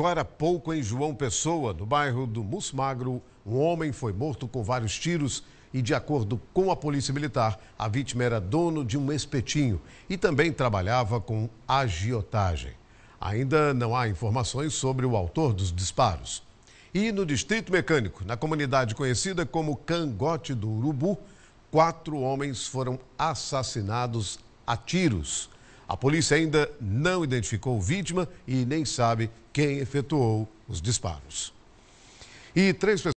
Agora há pouco, em João Pessoa, no bairro do Musmagro, um homem foi morto com vários tiros e, de acordo com a Polícia Militar, a vítima era dono de um espetinho e também trabalhava com agiotagem. Ainda não há informações sobre o autor dos disparos. E no Distrito Mecânico, na comunidade conhecida como Cangote do Urubu, quatro homens foram assassinados a tiros. A polícia ainda não identificou vítima e nem sabe quem efetuou os disparos. E três pessoas